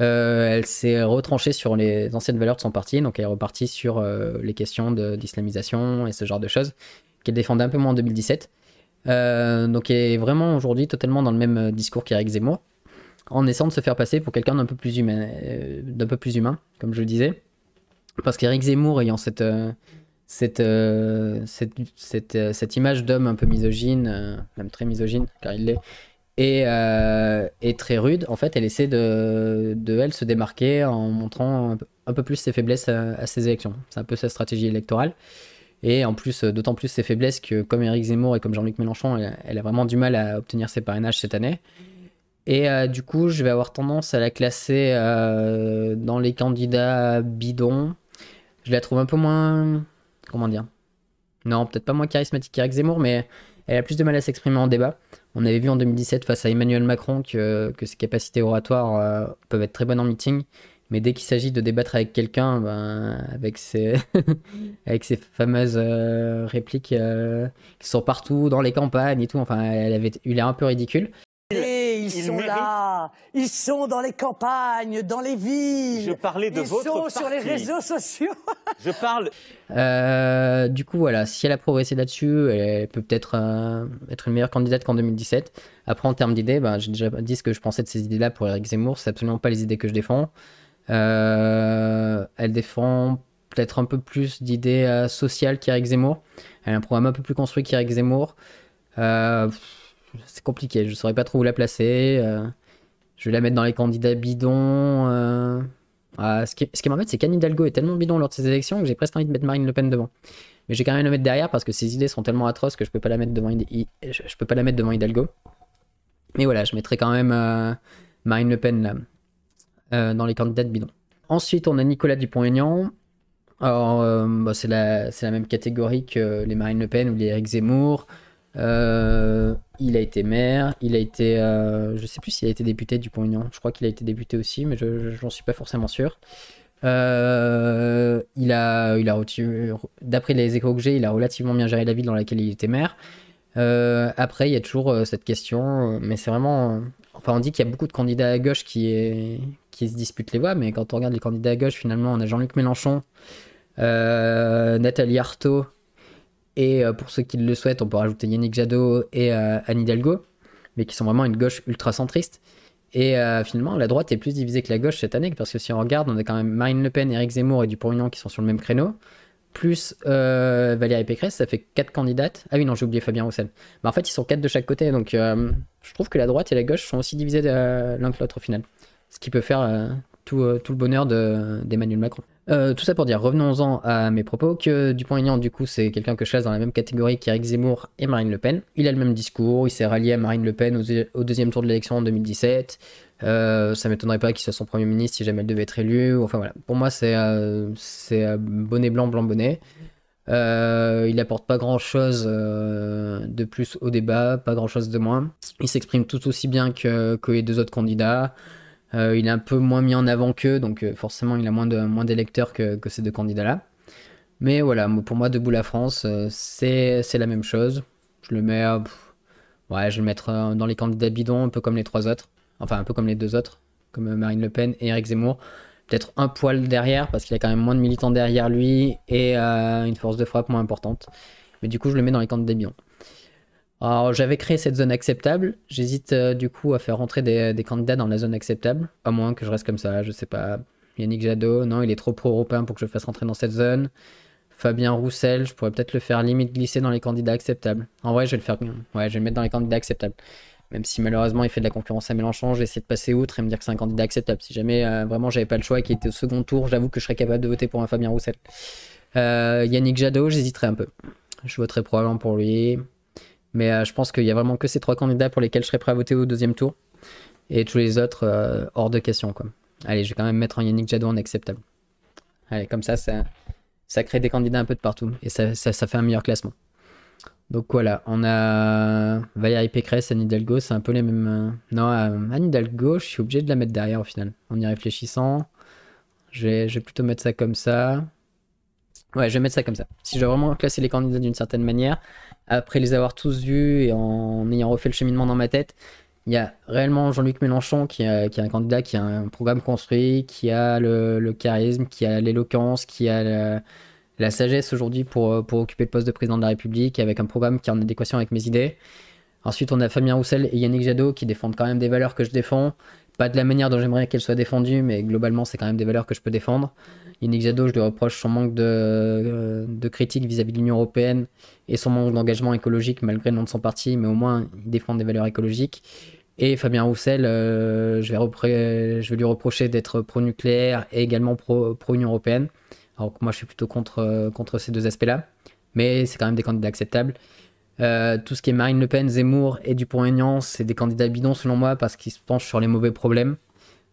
euh, elle s'est retranchée sur les anciennes valeurs de son parti, donc elle est repartie sur euh, les questions d'islamisation et ce genre de choses, qu'elle défendait un peu moins en 2017. Euh, donc elle est vraiment aujourd'hui totalement dans le même discours qu'Eric Zemmour, en essayant de se faire passer pour quelqu'un d'un peu, plus humain, peu plus humain, comme je le disais. Parce qu'Eric Zemmour ayant cette... Cette, cette, image d'homme un peu misogyne, même très misogyne, car il l'est, euh, et, très rude, en fait, elle essaie de, elle se démarquer en montrant un peu, plus ses faiblesses euh, à, ses élections. C'est un peu sa stratégie électorale. Et en plus, euh, d'autant plus ses faiblesses que, comme Éric Zemmour et comme Jean-Luc Mélenchon, elle, a vraiment du mal à obtenir ses parrainages cette année. Et du coup, je vais avoir tendance à la classer dans les candidats bidons. Je la trouve un peu moins. Comment dire Non, peut-être pas moins charismatique qu'Éric Zemmour, mais elle a plus de mal à s'exprimer en débat. On avait vu en 2017 face à Emmanuel Macron que, ses capacités oratoires euh, peuvent être très bonnes en meeting, mais dès qu'il s'agit de débattre avec quelqu'un, ben, avec, ses fameuses euh, répliques euh, qui sont partout dans les campagnes et tout, enfin, elle avait eu l'air un peu ridicule ils, sont là. Ils sont dans les campagnes, dans les villes. Je parlais de ils sont sur les réseaux sociaux. Je parle. Euh, du coup, voilà, si elle a progressé là-dessus, elle peut peut-être euh, être une meilleure candidate qu'en 2017. Après, en termes d'idées, ben, j'ai déjà dit ce que je pensais de ces idées-là pour Eric Zemmour. C'est absolument pas les idées que je défends. Euh, elle défend peut-être un peu plus d'idées sociales qu'Eric Zemmour. Elle a un programme un peu plus construit qu'Eric Zemmour. Euh, c'est compliqué, je saurais pas trop où la placer. Euh, je vais la mettre dans les candidats bidons. Euh. Ah, ce qui, ce qui m'embête, c'est qu'Anne Hidalgo est tellement bidon lors de ces élections que j'ai presque envie de mettre Marine Le Pen devant. Mais j'ai quand même la mettre derrière parce que ses idées sont tellement atroces que je peux pas la mettre devant, je, peux pas la mettre devant Hidalgo. Mais voilà, je mettrai quand même euh, Marine Le Pen là, dans les candidats de bidon. Ensuite, on a Nicolas Dupont-Aignan. Alors, bah, c'est la, la, même catégorie que les Marine Le Pen ou les Eric Zemmour. Euh, il a été maire, il a été, euh, je sais plus s'il a été député du Pont-Union. Je crois qu'il a été député aussi, mais je n'en suis pas forcément sûr. Euh, il a, il a d'après les échos que j'ai, il a relativement bien géré la ville dans laquelle il était maire. après, il y a toujours cette question, mais c'est vraiment, enfin, on dit qu'il y a beaucoup de candidats à gauche qui, qui se disputent les voix, mais quand on regarde les candidats à gauche, finalement, on a Jean-Luc Mélenchon, Nathalie Arthaud, et euh, pour ceux qui le souhaitent, on peut rajouter Yannick Jadot et euh, Anne Hidalgo, mais qui sont vraiment une gauche ultra centriste. Et euh, finalement, la droite est plus divisée que la gauche cette année, parce que si on regarde, on a quand même Marine Le Pen, Éric Zemmour et Dupont-Aignan qui sont sur le même créneau, plus Valérie Pécresse, ça fait quatre candidates. Ah oui, non, j'ai oublié Fabien Roussel. Mais en fait, ils sont quatre de chaque côté, donc je trouve que la droite et la gauche sont aussi divisées l'un que l'autre au final. Ce qui peut faire tout, le bonheur d'Emmanuel Macron. Euh, tout ça pour dire, revenons-en à mes propos, que Dupont-Aignan, du coup, c'est quelqu'un que je classe dans la même catégorie qu'Éric Zemmour et Marine Le Pen. Il a le même discours, il s'est rallié à Marine Le Pen au, deuxième tour de l'élection en 2017. Ça euh, ça m'étonnerait pas qu'il soit son premier ministre si jamais elle devait être élue. Enfin voilà, pour moi, c'est euh, bonnet blanc, blanc bonnet. il n'apporte pas grand chose de plus au débat, pas grand chose de moins. Il s'exprime tout aussi bien que, les deux autres candidats. Euh, il est un peu moins mis en avant qu'eux, donc euh, forcément il a moins d'électeurs moins que, que ces deux candidats-là. Mais voilà, pour moi, Debout la France, euh, c'est la même chose. Je le mets, ouais, je le dans les candidats bidons, un peu comme les trois autres, enfin un peu comme les deux autres, comme Marine Le Pen et Eric Zemmour. Peut-être un poil derrière, parce qu'il a quand même moins de militants derrière lui et une force de frappe moins importante. Mais du coup, je le mets dans les candidats bidons. Alors j'avais créé cette zone acceptable. J'hésite euh, du coup à faire rentrer des, candidats dans la zone acceptable. À moins que je reste comme ça, je sais pas. Yannick Jadot, non, il est trop pro-européen pour que je fasse rentrer dans cette zone. Fabien Roussel, je pourrais peut-être le faire limite glisser dans les candidats acceptables. En vrai, je vais le faire. Ouais, je vais le mettre dans les candidats acceptables. Même si malheureusement il fait de la concurrence à Mélenchon, j'essaie de passer outre et me dire que c'est un candidat acceptable. Si jamais euh, vraiment j'avais pas le choix et qu'il était au second tour, j'avoue que je serais capable de voter pour un Fabien Roussel. Euh, Yannick Jadot, j'hésiterai un peu. Je voterai probablement pour lui. Mais euh, je pense qu'il y a vraiment que ces trois candidats pour lesquels je serais prêt à voter au deuxième tour. Et tous les autres, euh, hors de question. Allez, je vais quand même mettre un Yannick Jadot en acceptable. Allez, comme ça, ça, ça crée des candidats un peu de partout. Et ça, fait un meilleur classement. Donc voilà, on a Valérie Pécresse, Anne Hidalgo, c'est un peu les mêmes. Euh, non, Anne Hidalgo, je suis obligé de la mettre derrière au final. En y réfléchissant, je vais, plutôt mettre ça comme ça. Ouais, je vais mettre ça comme ça. Si je veux vraiment classer les candidats d'une certaine manière, après les avoir tous vus et en ayant refait le cheminement dans ma tête, il y a réellement Jean-Luc Mélenchon qui, est un candidat qui a un programme construit, qui a le, charisme, qui a l'éloquence, qui a la, sagesse aujourd'hui pour occuper le poste de président de la République, avec un programme qui est en adéquation avec mes idées. Ensuite, on a Fabien Roussel et Yannick Jadot qui défendent quand même des valeurs que je défends. Pas de la manière dont j'aimerais qu'elles soient défendues, mais globalement, c'est quand même des valeurs que je peux défendre. Yannick Jadot, je lui reproche son manque euh, de, critique vis-à-vis de l'Union Européenne et son manque d'engagement écologique malgré le nom de son parti, mais au moins il défend des valeurs écologiques. Et Fabien Roussel, euh, je, vais lui reprocher d'être pro-nucléaire et également pro-Union Européenne. Alors que moi je suis plutôt contre, euh, contre ces deux aspects-là, mais c'est quand même des candidats acceptables. tout ce qui est Marine Le Pen, Zemmour et Dupont-Aignan, c'est des candidats bidons selon moi parce qu'ils se penchent sur les mauvais problèmes.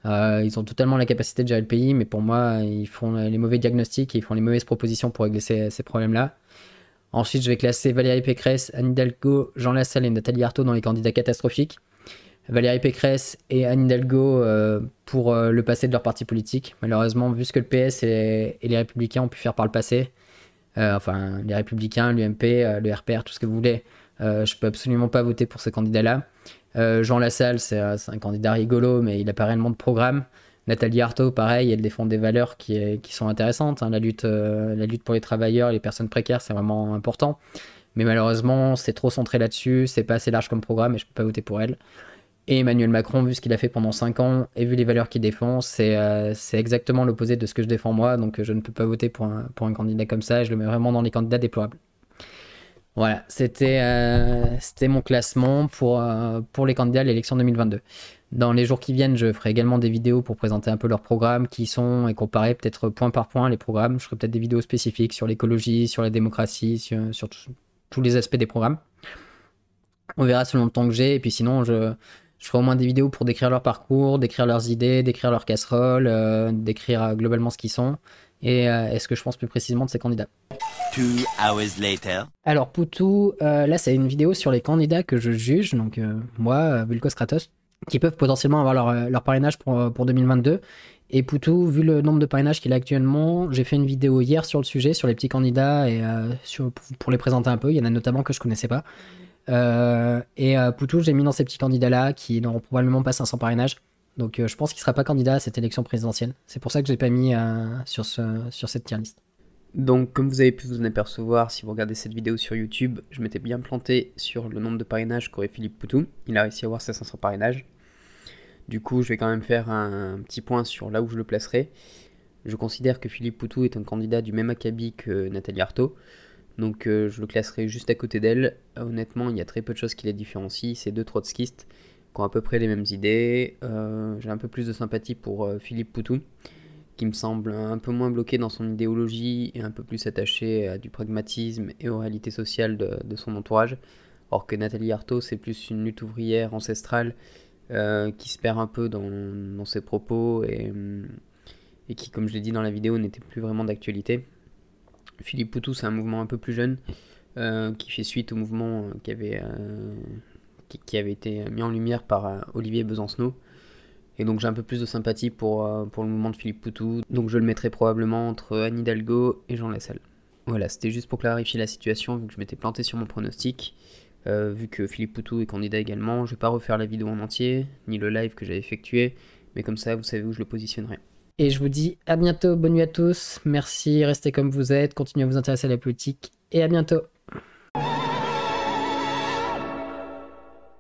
Euh, ils ont totalement la capacité de gérer le pays, mais pour moi, ils font les mauvais diagnostics et ils font les mauvaises propositions pour régler ces, problèmes-là. Ensuite, je vais classer Valérie Pécresse, Anne Hidalgo, Jean Lassalle et Nathalie Arthaud dans les candidats catastrophiques. Valérie Pécresse et Anne Hidalgo euh, pour euh, le passé de leur parti politique. Malheureusement, vu ce que le PS et les Républicains ont pu faire par le passé, enfin les Républicains, l'UMP, le RPR, tout ce que vous voulez, euh, je peux absolument pas voter pour ce candidat là euh, Jean Lassalle, euh, c'est un candidat rigolo, mais il a pas réellement de programme. Nathalie Arthaud, pareil, elle défend des valeurs qui, qui sont intéressantes. Hein. La, lutte, euh, la lutte pour les travailleurs, les personnes précaires, c'est vraiment important. Mais malheureusement, c'est trop centré là-dessus, c'est pas assez large comme programme et je peux pas voter pour elle. Et Emmanuel Macron, vu ce qu'il a fait pendant 5 ans et vu les valeurs qu'il défend, c'est exactement l'opposé de ce que je défends moi. Donc je ne peux pas voter pour un, pour un candidat comme ça et je le mets vraiment dans les candidats déplorables. Voilà, euh, c'était mon classement euh, pour, les candidats à l'élection 2022. Dans les jours qui viennent, je ferai également des vidéos pour présenter un peu leurs programmes, qui sont, et comparer peut-être point par point les programmes. Je ferai peut-être des vidéos spécifiques sur l'écologie, sur la démocratie, sur, tous les aspects des programmes. On verra selon le temps que j'ai, et puis sinon, je, ferai au moins des vidéos pour décrire leur parcours, décrire leurs idées, décrire leurs casseroles, euh, décrire globalement ce qu'ils sont et, est euh, ce que je pense plus précisément de ces candidats. Alors Poutou, euh, là c'est une vidéo sur les candidats que je juge, donc euh, moi, Vulcos Kratos, qui peuvent potentiellement avoir leur, parrainage pour, pour 2022. Et Poutou, vu le nombre de parrainages qu'il a actuellement, j'ai fait une vidéo hier sur le sujet, sur les petits candidats et sur, pour les présenter un peu. Il y en a notamment que je connaissais pas. et Poutou, j'ai mis dans ces petits candidats-là qui n'auront probablement pas 500 parrainages. Donc euh, je pense qu'il ne sera pas candidat à cette élection présidentielle. C'est pour ça que je ne l'ai pas mis euh, sur, ce, sur cette tier liste. Donc, comme vous avez pu vous en apercevoir si vous regardez cette vidéo sur YouTube, je m'étais bien planté sur le nombre de parrainages qu'aurait Philippe Poutou. Il a réussi à avoir 500 parrainages. Du coup, je vais quand même faire un petit point sur là où je le placerai. Je considère que Philippe Poutou est un candidat du même acabit que Nathalie Arthaud. Donc, euh, je le classerai juste à côté d'elle. Honnêtement, il y a très peu de choses qui les différencient. C'est deux trotskistes à peu près les mêmes idées. Euh, j'ai un peu plus de sympathie pour euh, Philippe Poutou, qui me semble un peu moins bloqué dans son idéologie et un peu plus attaché à du pragmatisme et aux réalités sociales de, son entourage. Or que Nathalie Arthaud, c'est plus une lutte ouvrière ancestrale euh, qui se perd un peu dans, ses propos et, qui, comme je l'ai dit dans la vidéo, n'était plus vraiment d'actualité. Philippe Poutou, c'est un mouvement un peu plus jeune qui fait suite au mouvement qui avait qui, avait été mis en lumière par euh, Olivier Besancenot. Et donc j'ai un peu plus de sympathie pour, euh, pour le mouvement de Philippe Poutou, donc je le mettrai probablement entre Anne Hidalgo et Jean Lassalle. Voilà, c'était juste pour clarifier la situation, vu que je m'étais planté sur mon pronostic. Euh, vu que Philippe Poutou est candidat également, je ne vais pas refaire la vidéo en entier, ni le live que j'avais effectué, mais comme ça, vous savez où je le positionnerai. Et je vous dis à bientôt, bonne nuit à tous, merci, restez comme vous êtes, continuez à vous intéresser à la politique, et à bientôt